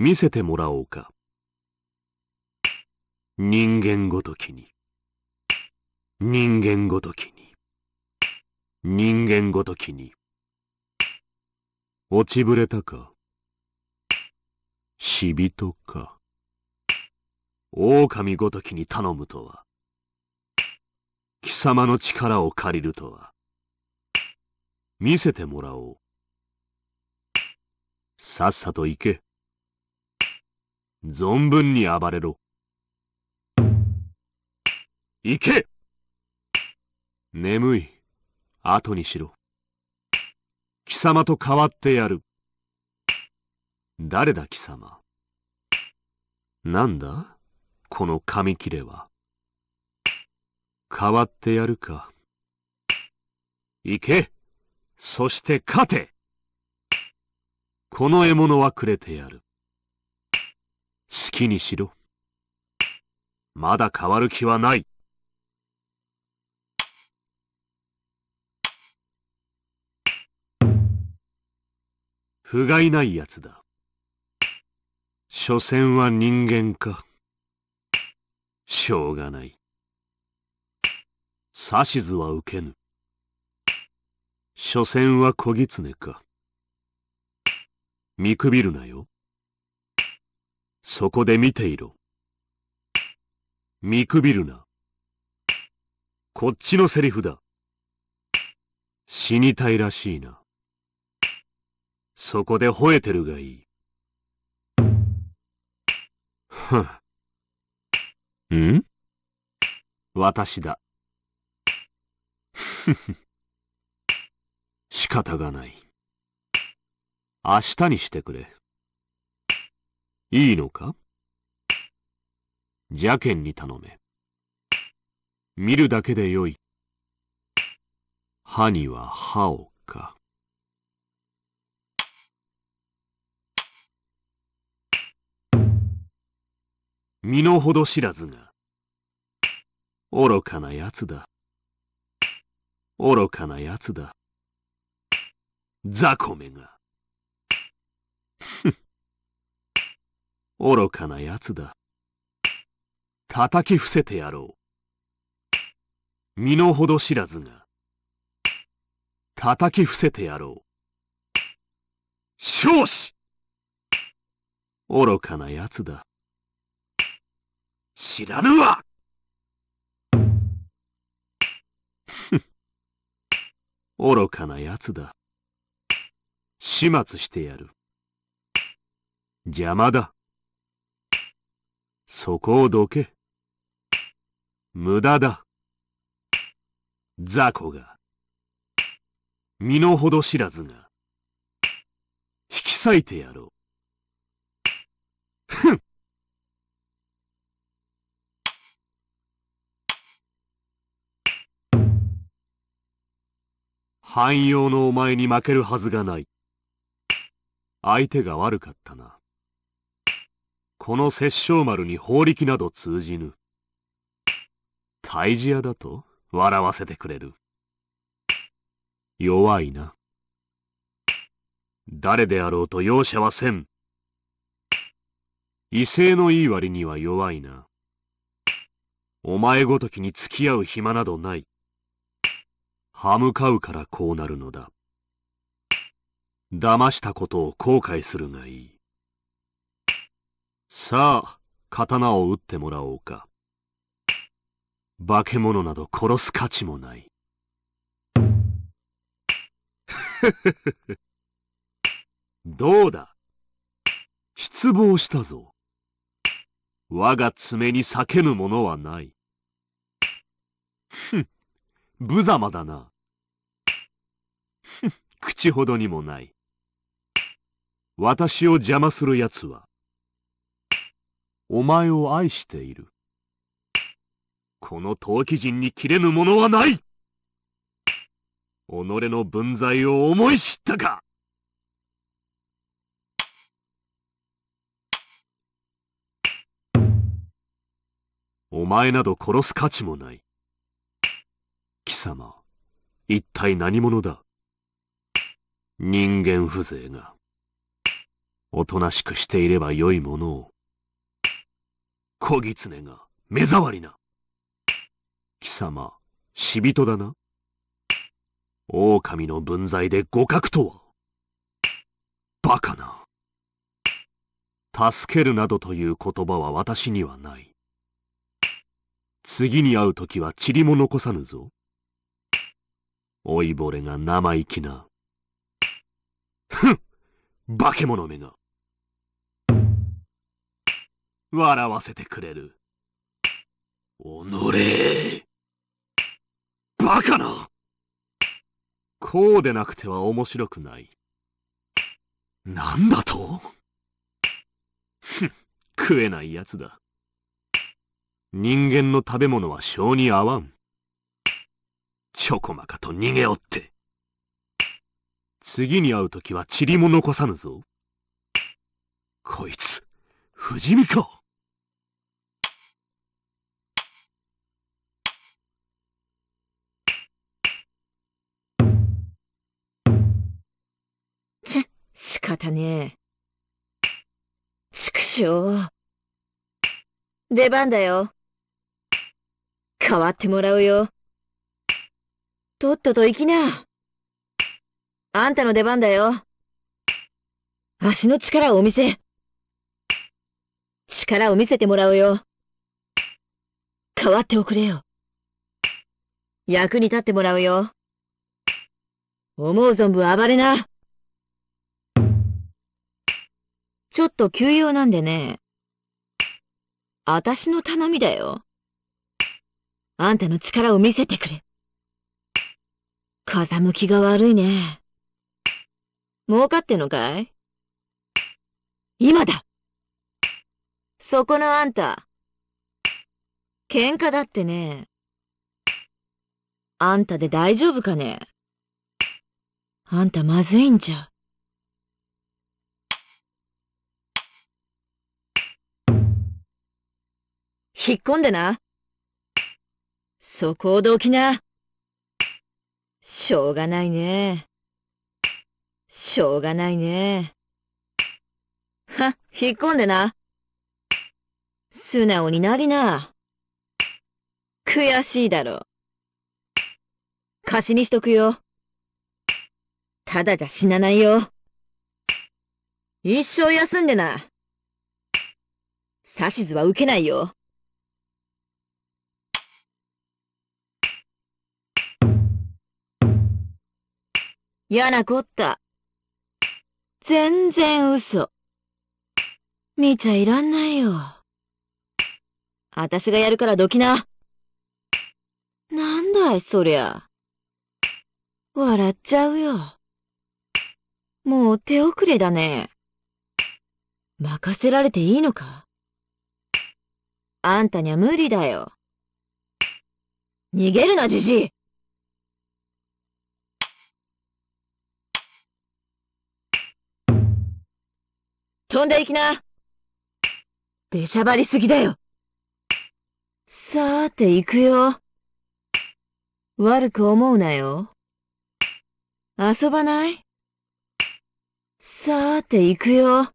見せてもらおうか。人間ごときに。人間ごときに。人間ごときに。落ちぶれたか。死人か。狼ごときに頼むとは。貴様の力を借りるとは。見せてもらおう。さっさと行け。存分に暴れろ。行け眠い。後にしろ。貴様と変わってやる。誰だ貴様。なんだこの紙切れは。変わってやるか。行けそして勝てこの獲物はくれてやる。好きにしろ。まだ変わる気はない。不甲斐ない奴だ。所詮は人間か。しょうがない。指図は受けぬ。所詮は小狐か。見くびるなよ。そこで見ていろ。見くびるな。こっちのセリフだ。死にたいらしいな。そこで吠えてるがいい。はあ、ん私だ。ふふ。仕方がない。明日にしてくれ。いいのか邪剣に頼め。見るだけでよい。歯には歯をか。身の程知らずが、愚かな奴だ。愚かな奴だ。雑魚めが。ふっ。愚かな奴だ。叩き伏せてやろう。身の程知らずが。叩き伏せてやろう。少子愚かな奴だ。知らぬわふ愚かな奴だ。始末してやる。邪魔だ。そこをどけ。無駄だ。雑魚が、身の程知らずが、引き裂いてやろう。ふん汎用のお前に負けるはずがない。相手が悪かったな。この殺生丸に法力など通じぬ。退治屋だと笑わせてくれる。弱いな。誰であろうと容赦はせん。威勢のいい割には弱いな。お前ごときに付き合う暇などない。歯向かうからこうなるのだ。騙したことを後悔するがいい。さあ、刀を打ってもらおうか。化け物など殺す価値もない。どうだ失望したぞ。我が爪に叫ぶものはない。ふん、無様だな。ふん、口ほどにもない。私を邪魔する奴は、お前を愛している。この陶器人に切れぬものはない己の分際を思い知ったかお前など殺す価値もない。貴様、一体何者だ人間風情が。おとなしくしていればよいものを。小狐が目障りな。貴様、死人だな。狼の分際で互角とは。バカな。助けるなどという言葉は私にはない。次に会う時は塵も残さぬぞ。老いぼれが生意気な。ふん化け物めが。笑わせてくれる。おのれバカなこうでなくては面白くない。なんだとふん、食えない奴だ。人間の食べ物は性に合わん。ちょこまかと逃げおって。次に会うときは塵も残さぬぞ。こいつ、不死身かしね。縮小。出番だよ。変わってもらうよ。とっとと行きな。あんたの出番だよ。足の力を見せ。力を見せてもらうよ。変わっておくれよ。役に立ってもらうよ。思う存分暴れな。ちょっと急用なんでね。あたしの頼みだよ。あんたの力を見せてくれ。風向きが悪いね。儲かってんのかい今だそこのあんた。喧嘩だってね。あんたで大丈夫かねあんたまずいんじゃ。引っ込んでな。そこをどきな。しょうがないね。しょうがないね。は、引っ込んでな。素直になりな。悔しいだろ。貸しにしとくよ。ただじゃ死なないよ。一生休んでな。指図は受けないよ。嫌なこった。全然嘘。見ちゃいらんないよ。あたしがやるからどきな。なんだい、そりゃ。笑っちゃうよ。もう手遅れだね。任せられていいのかあんたには無理だよ。逃げるな、じじい飛んでいきな。出しゃばりすぎだよ。さーて行くよ。悪く思うなよ。遊ばないさーて行くよ。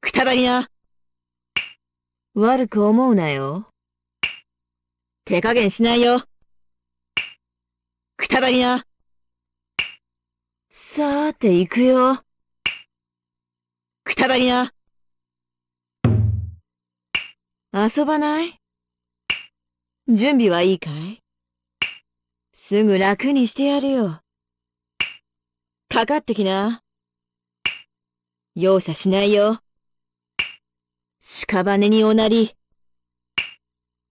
くたばりな。悪く思うなよ。手加減しないよ。くたばりな。さーて行くよ。くたばりな。遊ばない準備はいいかいすぐ楽にしてやるよ。かかってきな。容赦しないよ。屍におなり。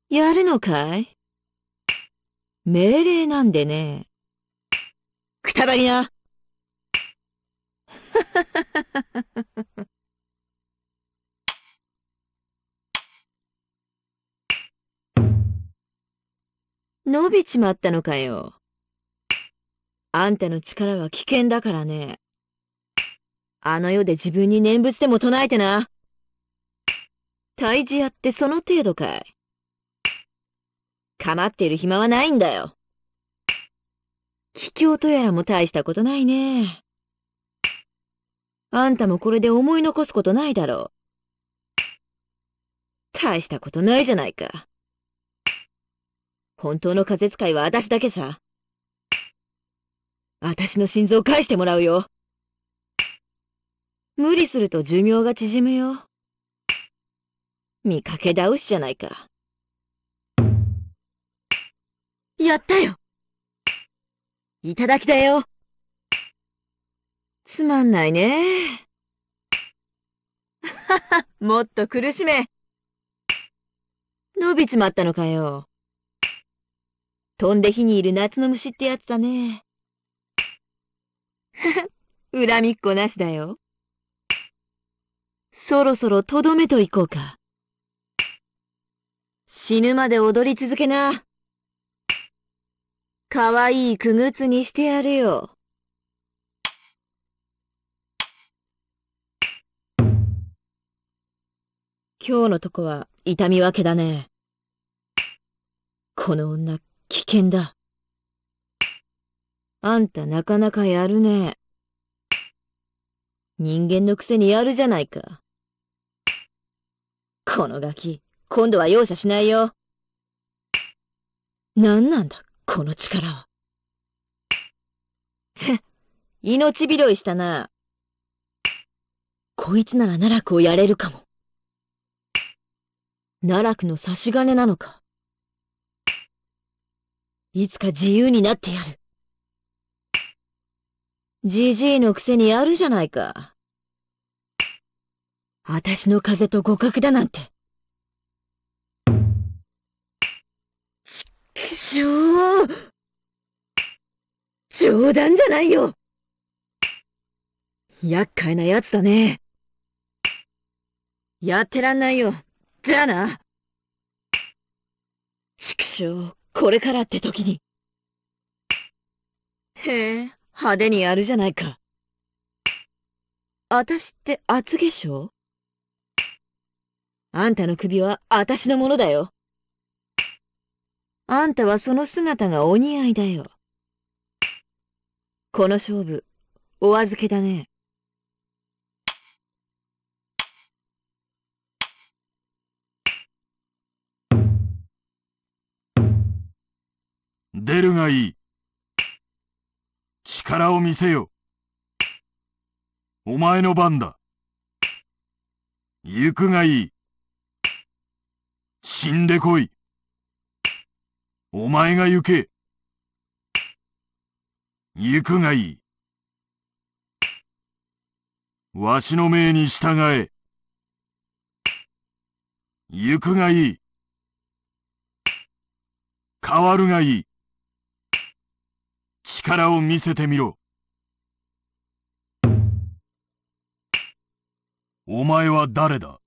やるのかい命令なんでね。くたばりな。ははははは。びちまったのかよ。あんたの力は危険だからね。あの世で自分に念仏でも唱えてな。退治やってその程度かい。構っている暇はないんだよ。桔梗とやらも大したことないね。あんたもこれで思い残すことないだろう。大したことないじゃないか。本当の風説いは私だけさ。私の心臓返してもらうよ。無理すると寿命が縮むよ。見かけ倒しじゃないか。やったよいただきだよつまんないね。はは、もっと苦しめ。伸びちまったのかよ。飛んで火にいる夏の虫ってやつだね。恨みっこなしだよ。そろそろとどめといこうか。死ぬまで踊り続けな。かわいいくぐつにしてやるよ。今日のとこは痛み分けだね。この女危険だ。あんたなかなかやるね。人間のくせにやるじゃないか。このガキ、今度は容赦しないよ。何なんだ、この力は。せ、命拾いしたな。こいつなら奈落をやれるかも。奈落の差し金なのか。いつか自由になってやる。じじいのくせにやるじゃないか。あたしの風と互角だなんて。くしょう冗談じゃないよ厄介な奴だね。やってらんないよ。じゃあな。畜生。これからって時に。へえ、派手にやるじゃないか。あたしって厚化粧あんたの首はあたしのものだよ。あんたはその姿がお似合いだよ。この勝負、お預けだね。出るがいい。力を見せよ。お前の番だ。行くがいい。死んでこい。お前が行け。行くがいい。わしの命に従え。行くがいい。変わるがいい。力を見せてみろ。お前は誰だ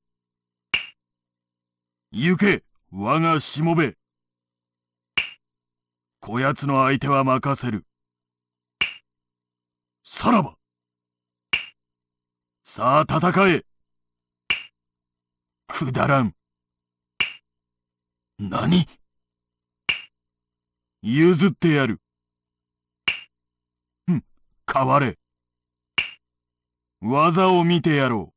行け、我がしもべ。こやつの相手は任せる。さらば。さあ戦え。くだらん。何譲ってやる。変われ。技を見てやろう。